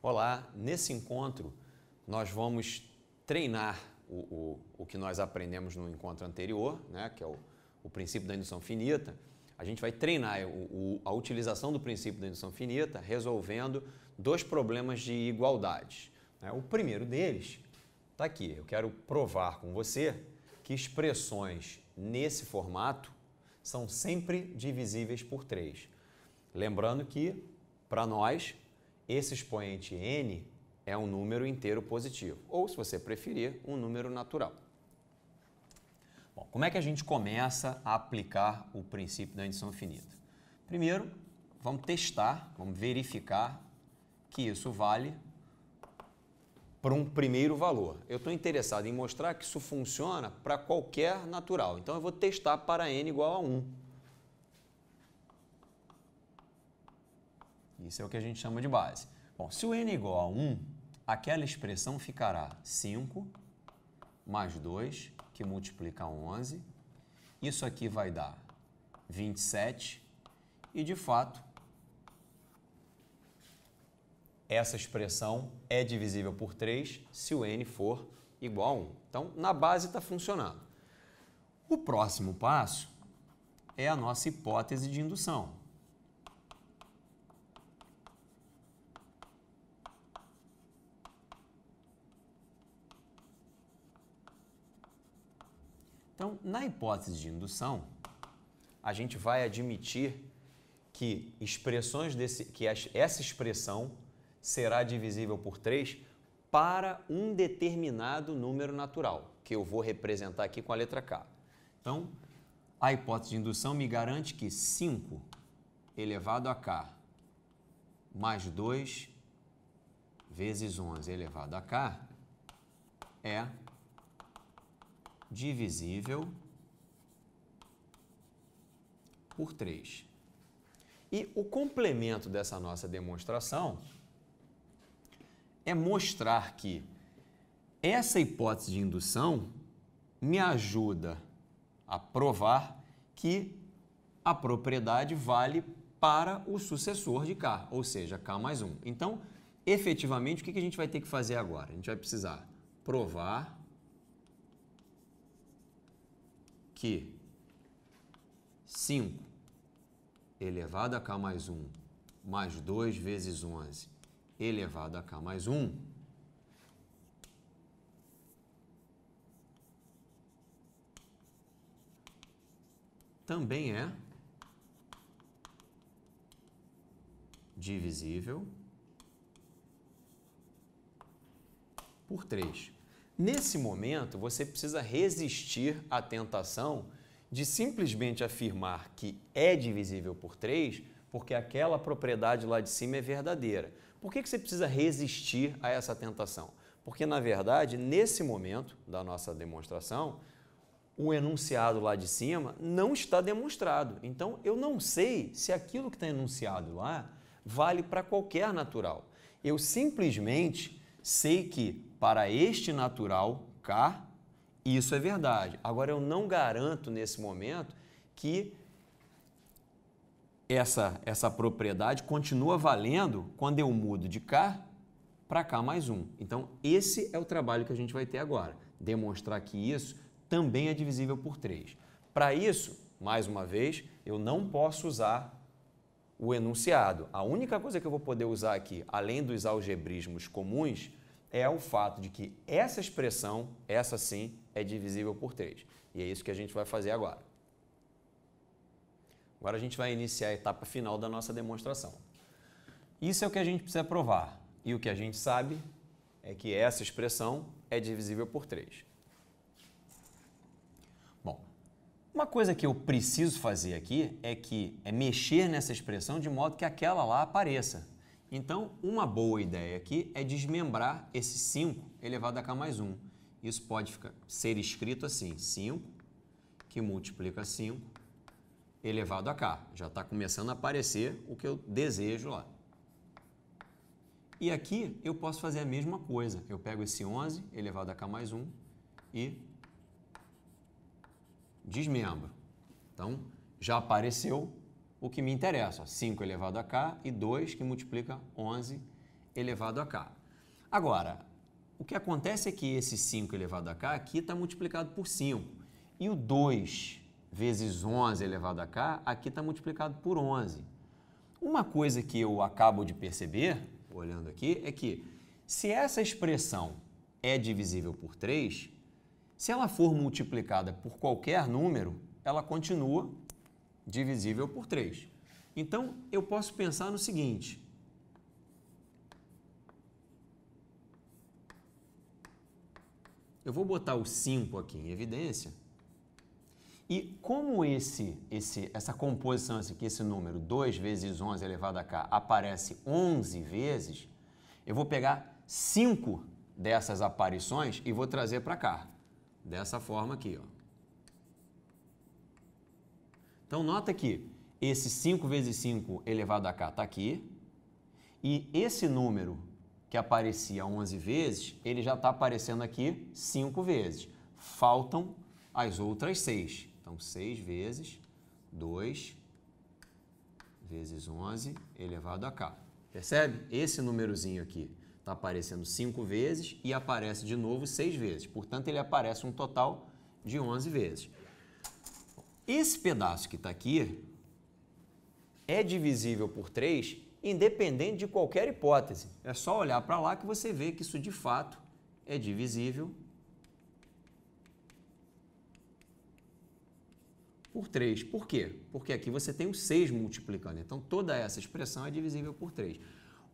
Olá, nesse encontro nós vamos treinar o, o, o que nós aprendemos no encontro anterior, né, que é o, o princípio da indução finita. A gente vai treinar o, o, a utilização do princípio da indução finita resolvendo dois problemas de igualdade. Né? O primeiro deles está aqui. Eu quero provar com você que expressões nesse formato são sempre divisíveis por 3. Lembrando que, para nós, esse expoente n é um número inteiro positivo, ou se você preferir, um número natural. Bom, como é que a gente começa a aplicar o princípio da indição infinita? Primeiro, vamos testar, vamos verificar que isso vale para um primeiro valor. Eu estou interessado em mostrar que isso funciona para qualquer natural. Então eu vou testar para n igual a 1. Isso é o que a gente chama de base. Bom, se o n igual a 1, aquela expressão ficará 5 mais 2, que multiplica 11. Isso aqui vai dar 27. E, de fato, essa expressão é divisível por 3 se o n for igual a 1. Então, na base está funcionando. O próximo passo é a nossa hipótese de indução. Então, na hipótese de indução, a gente vai admitir que expressões desse que essa expressão será divisível por 3 para um determinado número natural, que eu vou representar aqui com a letra K. Então, a hipótese de indução me garante que 5 elevado a K mais 2 vezes 11 elevado a K é divisível por 3. E o complemento dessa nossa demonstração é mostrar que essa hipótese de indução me ajuda a provar que a propriedade vale para o sucessor de K, ou seja, K mais 1. Então, efetivamente, o que a gente vai ter que fazer agora? A gente vai precisar provar que 5 elevado a k mais 1 mais 2 vezes 11 elevado a k mais 1 também é divisível por 3. Nesse momento, você precisa resistir à tentação de simplesmente afirmar que é divisível por 3 porque aquela propriedade lá de cima é verdadeira. Por que, que você precisa resistir a essa tentação? Porque, na verdade, nesse momento da nossa demonstração, o enunciado lá de cima não está demonstrado. Então, eu não sei se aquilo que está enunciado lá vale para qualquer natural. Eu simplesmente Sei que para este natural, K, isso é verdade. Agora, eu não garanto nesse momento que essa, essa propriedade continua valendo quando eu mudo de K para K mais 1. Então, esse é o trabalho que a gente vai ter agora. Demonstrar que isso também é divisível por 3. Para isso, mais uma vez, eu não posso usar o enunciado. A única coisa que eu vou poder usar aqui, além dos algebrismos comuns, é o fato de que essa expressão, essa sim, é divisível por 3. E é isso que a gente vai fazer agora. Agora a gente vai iniciar a etapa final da nossa demonstração. Isso é o que a gente precisa provar. E o que a gente sabe é que essa expressão é divisível por 3. Uma coisa que eu preciso fazer aqui é que é mexer nessa expressão de modo que aquela lá apareça. Então, uma boa ideia aqui é desmembrar esse 5 elevado a k mais 1. Isso pode ficar, ser escrito assim, 5 que multiplica 5 elevado a k. Já está começando a aparecer o que eu desejo lá. E aqui eu posso fazer a mesma coisa. Eu pego esse 11 elevado a k mais 1 e desmembro. Então, já apareceu o que me interessa, 5 elevado a k e 2 que multiplica 11 elevado a k. Agora, o que acontece é que esse 5 elevado a k aqui está multiplicado por 5. E o 2 vezes 11 elevado a k aqui está multiplicado por 11. Uma coisa que eu acabo de perceber, olhando aqui, é que se essa expressão é divisível por 3, se ela for multiplicada por qualquer número, ela continua divisível por 3. Então, eu posso pensar no seguinte. Eu vou botar o 5 aqui em evidência. E como esse, esse, essa composição, esse, esse número 2 vezes 11 elevado a k aparece 11 vezes, eu vou pegar 5 dessas aparições e vou trazer para cá. Dessa forma aqui, ó. Então nota que esse 5 vezes 5 elevado a k está aqui e esse número que aparecia 11 vezes, ele já está aparecendo aqui 5 vezes. Faltam as outras 6. Então 6 vezes 2 vezes 11 elevado a k. Percebe? Esse númerozinho aqui está aparecendo cinco vezes e aparece de novo seis vezes. Portanto, ele aparece um total de 11 vezes. Esse pedaço que está aqui é divisível por 3 independente de qualquer hipótese. É só olhar para lá que você vê que isso de fato é divisível por 3. Por quê? Porque aqui você tem o 6 multiplicando. Então toda essa expressão é divisível por 3.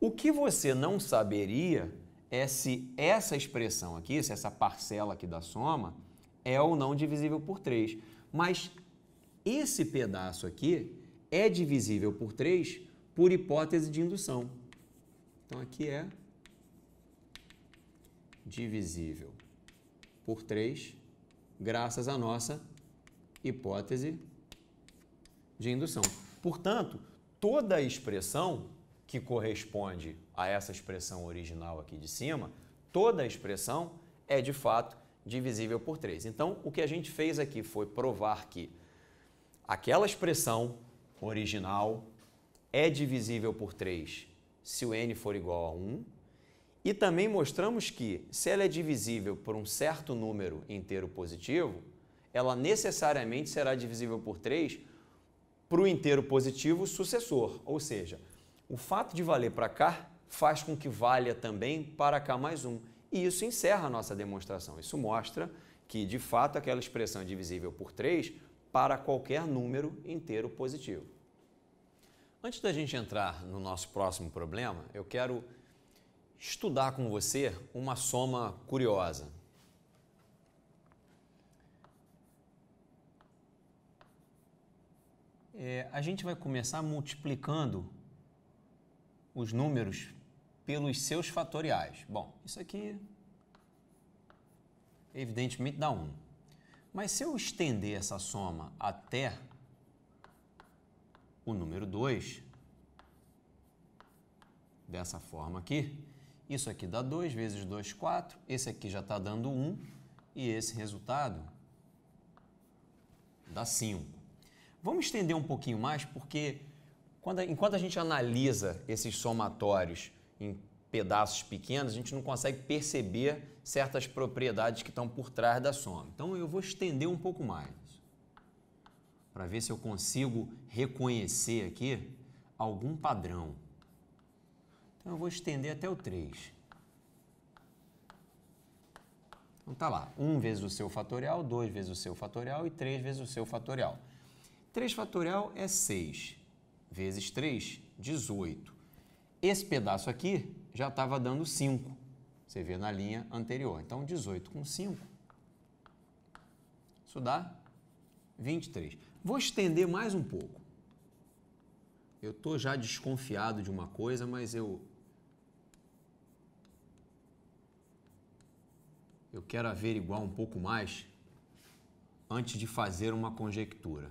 O que você não saberia é se essa expressão aqui, se essa parcela aqui da soma, é ou não divisível por 3. Mas esse pedaço aqui é divisível por 3 por hipótese de indução. Então aqui é divisível por 3 graças à nossa hipótese de indução. Portanto, toda expressão que corresponde a essa expressão original aqui de cima, toda a expressão é de fato divisível por 3. Então, o que a gente fez aqui foi provar que aquela expressão original é divisível por 3 se o n for igual a 1, e também mostramos que, se ela é divisível por um certo número inteiro positivo, ela necessariamente será divisível por 3 para o inteiro positivo sucessor, ou seja, o fato de valer para cá faz com que valha também para cá mais um. E isso encerra a nossa demonstração. Isso mostra que, de fato, aquela expressão é divisível por 3 para qualquer número inteiro positivo. Antes da gente entrar no nosso próximo problema, eu quero estudar com você uma soma curiosa. É, a gente vai começar multiplicando os números pelos seus fatoriais. Bom, isso aqui evidentemente dá 1. Mas se eu estender essa soma até o número 2, dessa forma aqui, isso aqui dá 2 vezes 2, 4, esse aqui já está dando 1 e esse resultado dá 5. Vamos estender um pouquinho mais porque quando, enquanto a gente analisa esses somatórios em pedaços pequenos, a gente não consegue perceber certas propriedades que estão por trás da soma. Então eu vou estender um pouco mais para ver se eu consigo reconhecer aqui algum padrão. Então eu vou estender até o 3. Então tá lá, 1 vezes o seu fatorial, 2 vezes o seu fatorial e 3 vezes o seu fatorial. 3 fatorial é 6 vezes 3, 18. Esse pedaço aqui já estava dando 5. Você vê na linha anterior. Então, 18 com 5. Isso dá 23. Vou estender mais um pouco. Eu estou já desconfiado de uma coisa, mas eu. Eu quero averiguar um pouco mais antes de fazer uma conjectura.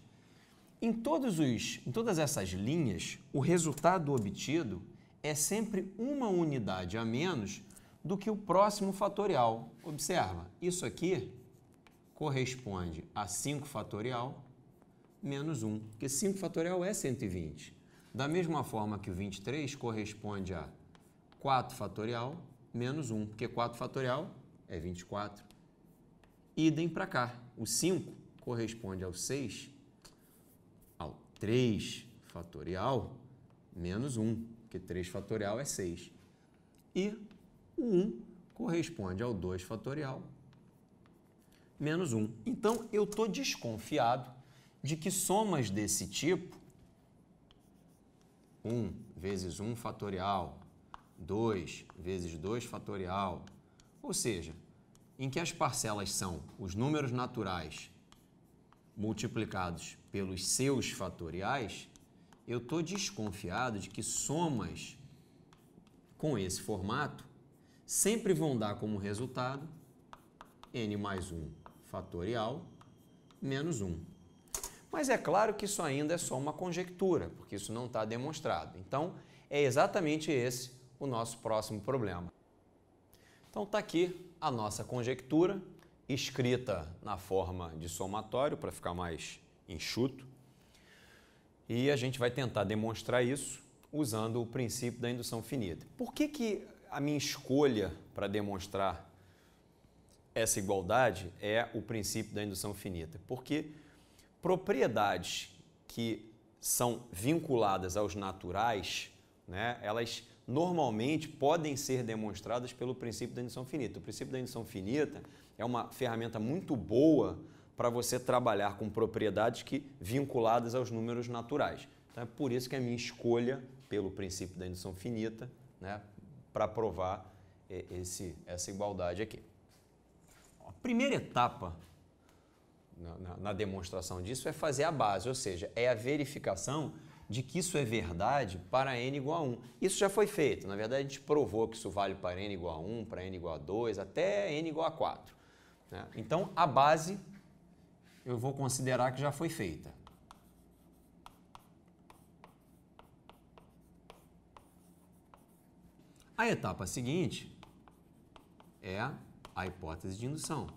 Em, todos os, em todas essas linhas, o resultado obtido é sempre uma unidade a menos do que o próximo fatorial. Observa, isso aqui corresponde a 5 fatorial menos 1, porque 5 fatorial é 120. Da mesma forma que o 23 corresponde a 4 fatorial menos 1, porque 4 fatorial é 24. Idem para cá. O 5 corresponde ao 6 3 fatorial menos 1, porque 3 fatorial é 6. E o 1 corresponde ao 2 fatorial menos 1. Então, eu estou desconfiado de que somas desse tipo, 1 vezes 1 fatorial, 2 vezes 2 fatorial, ou seja, em que as parcelas são os números naturais multiplicados pelos seus fatoriais, eu estou desconfiado de que somas com esse formato sempre vão dar como resultado n mais 1 fatorial menos 1. Mas é claro que isso ainda é só uma conjectura, porque isso não está demonstrado. Então, é exatamente esse o nosso próximo problema. Então, está aqui a nossa conjectura escrita na forma de somatório, para ficar mais enxuto. E a gente vai tentar demonstrar isso usando o princípio da indução finita. Por que, que a minha escolha para demonstrar essa igualdade é o princípio da indução finita? Porque propriedades que são vinculadas aos naturais, né, elas normalmente podem ser demonstradas pelo princípio da indução finita. O princípio da indução finita é uma ferramenta muito boa para você trabalhar com propriedades que vinculadas aos números naturais. Então é por isso que é a minha escolha pelo princípio da indução finita, né, para provar é, esse, essa igualdade aqui. A primeira etapa na, na, na demonstração disso é fazer a base, ou seja, é a verificação de que isso é verdade para n igual a 1. Isso já foi feito, na verdade a gente provou que isso vale para n igual a 1, para n igual a 2, até n igual a 4. Né? Então a base eu vou considerar que já foi feita. A etapa seguinte é a hipótese de indução.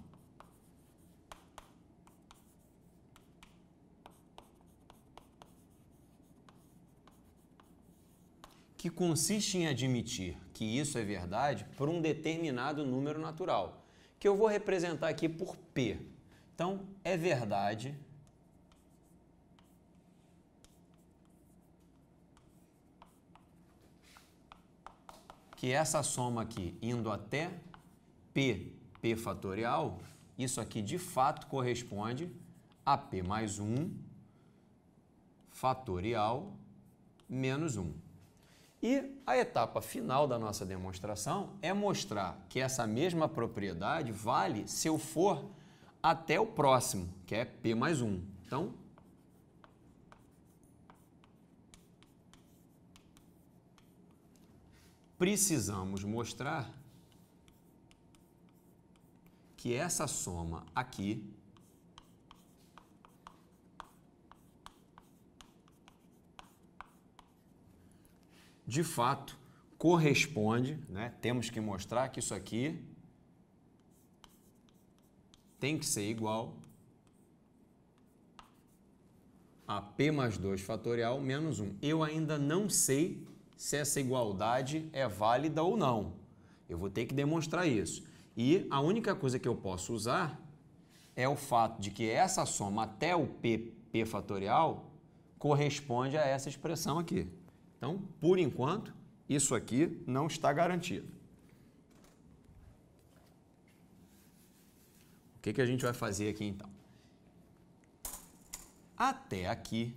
que consiste em admitir que isso é verdade por um determinado número natural, que eu vou representar aqui por P. Então, é verdade que essa soma aqui, indo até P, P fatorial, isso aqui de fato corresponde a P mais 1 fatorial menos 1. E a etapa final da nossa demonstração é mostrar que essa mesma propriedade vale se eu for até o próximo, que é P mais 1. Então, precisamos mostrar que essa soma aqui de fato corresponde, né? temos que mostrar que isso aqui tem que ser igual a P mais 2 fatorial menos 1. Eu ainda não sei se essa igualdade é válida ou não. Eu vou ter que demonstrar isso. E a única coisa que eu posso usar é o fato de que essa soma até o P, P fatorial corresponde a essa expressão aqui. Então, por enquanto, isso aqui não está garantido. O que, que a gente vai fazer aqui então? Até aqui.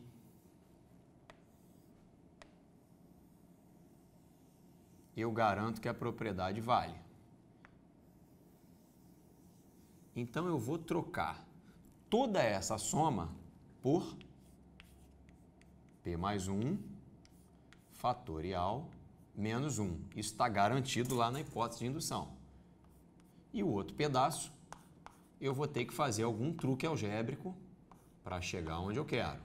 Eu garanto que a propriedade vale. Então eu vou trocar toda essa soma por P mais 1 fatorial menos 1. Isso está garantido lá na hipótese de indução. E o outro pedaço, eu vou ter que fazer algum truque algébrico para chegar onde eu quero.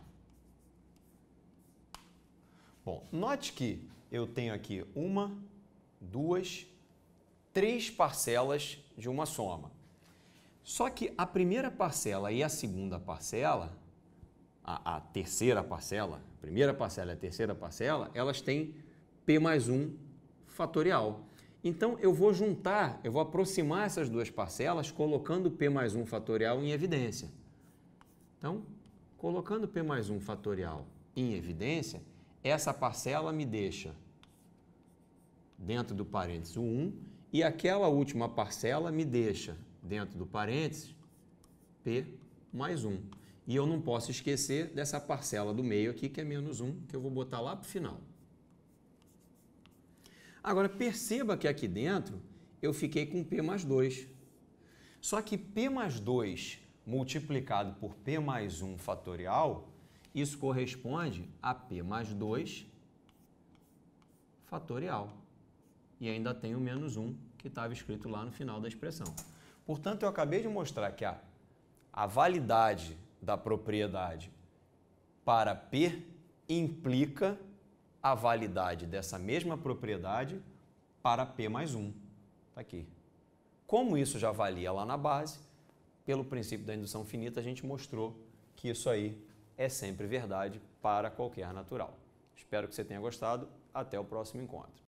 Bom, note que eu tenho aqui uma, duas, três parcelas de uma soma. Só que a primeira parcela e a segunda parcela a, a terceira parcela, a primeira parcela e a terceira parcela, elas têm P mais 1 fatorial. Então, eu vou juntar, eu vou aproximar essas duas parcelas colocando P mais 1 fatorial em evidência. Então, colocando P mais 1 fatorial em evidência, essa parcela me deixa dentro do parênteses 1 e aquela última parcela me deixa dentro do parênteses P mais 1. E eu não posso esquecer dessa parcela do meio aqui, que é menos 1, que eu vou botar lá para o final. Agora, perceba que aqui dentro eu fiquei com P mais 2. Só que P mais 2 multiplicado por P mais 1 fatorial, isso corresponde a P mais 2 fatorial. E ainda tem o menos 1 que estava escrito lá no final da expressão. Portanto, eu acabei de mostrar que a, a validade da propriedade para P implica a validade dessa mesma propriedade para P mais 1. Está aqui. Como isso já valia lá na base, pelo princípio da indução finita, a gente mostrou que isso aí é sempre verdade para qualquer natural. Espero que você tenha gostado. Até o próximo encontro.